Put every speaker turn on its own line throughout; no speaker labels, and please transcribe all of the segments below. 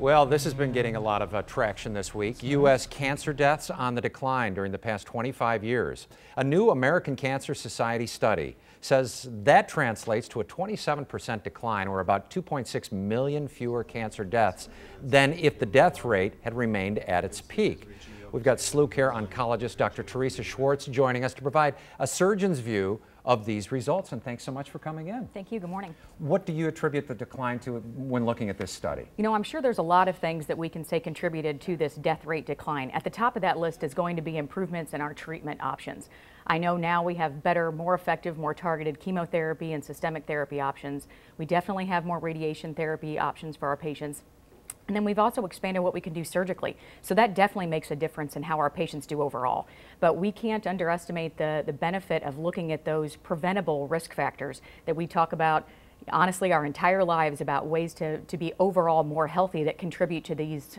Well, this has been getting a lot of uh, traction this week. U.S. cancer deaths on the decline during the past 25 years. A new American Cancer Society study says that translates to a 27% decline, or about 2.6 million fewer cancer deaths, than if the death rate had remained at its peak. We've got SLU Care oncologist Dr. Teresa Schwartz joining us to provide a surgeon's view of these results. And thanks so much for
coming in. Thank you. Good morning.
What do you attribute the decline to when looking at this study?
You know, I'm sure there's a lot of things that we can say contributed to this death rate decline. At the top of that list is going to be improvements in our treatment options. I know now we have better, more effective, more targeted chemotherapy and systemic therapy options. We definitely have more radiation therapy options for our patients. And then we've also expanded what we can do surgically. So that definitely makes a difference in how our patients do overall. But we can't underestimate the, the benefit of looking at those preventable risk factors that we talk about honestly our entire lives about ways to, to be overall more healthy that contribute to these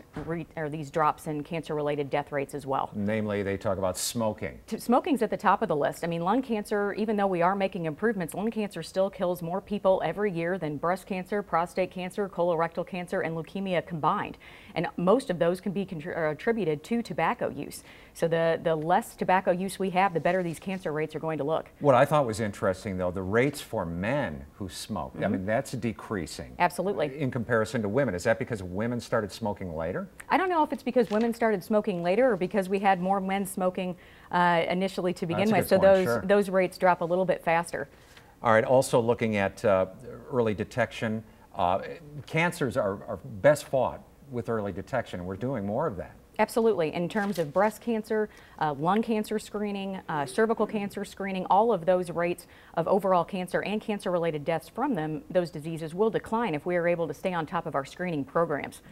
or these drops in cancer related death rates as well.
Namely, they talk about smoking.
T- smoking's at the top of the list. I mean, lung cancer, even though we are making improvements, lung cancer still kills more people every year than breast cancer, prostate cancer, colorectal cancer, and leukemia combined. And most of those can be contri- attributed to tobacco use. So the, the less tobacco use we have, the better these cancer rates are going to look.
What I thought was interesting, though, the rates for men who smoke Mm -hmm. I mm-hmm. mean, that's decreasing.
Uh, Absolutely.
In comparison to women. Is that because women started smoking later?
I don't know if it's because women started smoking later or because we had more men smoking uh, initially to begin with. So point, those, sure. those rates drop a little bit faster.
All right, also looking at uh, early detection, uh, cancers are, are best fought with early detection. We're doing more of that.
Absolutely. In terms of breast cancer, uh, lung cancer screening, uh, cervical cancer screening, all of those rates of overall cancer and cancer related deaths from them, those diseases will decline if we are able to stay on top of our screening programs.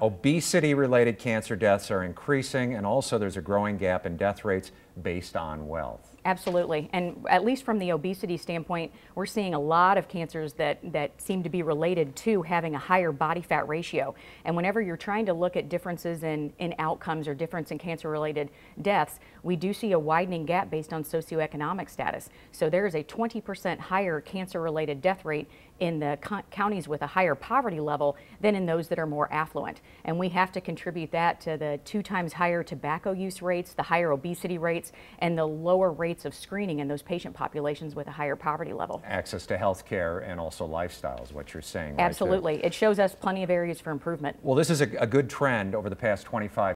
Obesity related cancer deaths are increasing, and also there's a growing gap in death rates based on wealth.
Absolutely, and at least from the obesity standpoint, we're seeing a lot of cancers that, that seem to be related to having a higher body fat ratio. And whenever you're trying to look at differences in, in outcomes or difference in cancer-related deaths, we do see a widening gap based on socioeconomic status. So there is a 20% higher cancer-related death rate in the co counties with a higher poverty level than in those that are more affluent. And we have to contribute that to the two times higher tobacco use rates, the higher obesity rates rates and the lower rates of screening in those patient populations with a higher poverty level.
Access to health care and also lifestyles. what you're saying. Absolutely.
Right? It shows us plenty of areas for improvement. Well, this is a,
a good trend over the past 25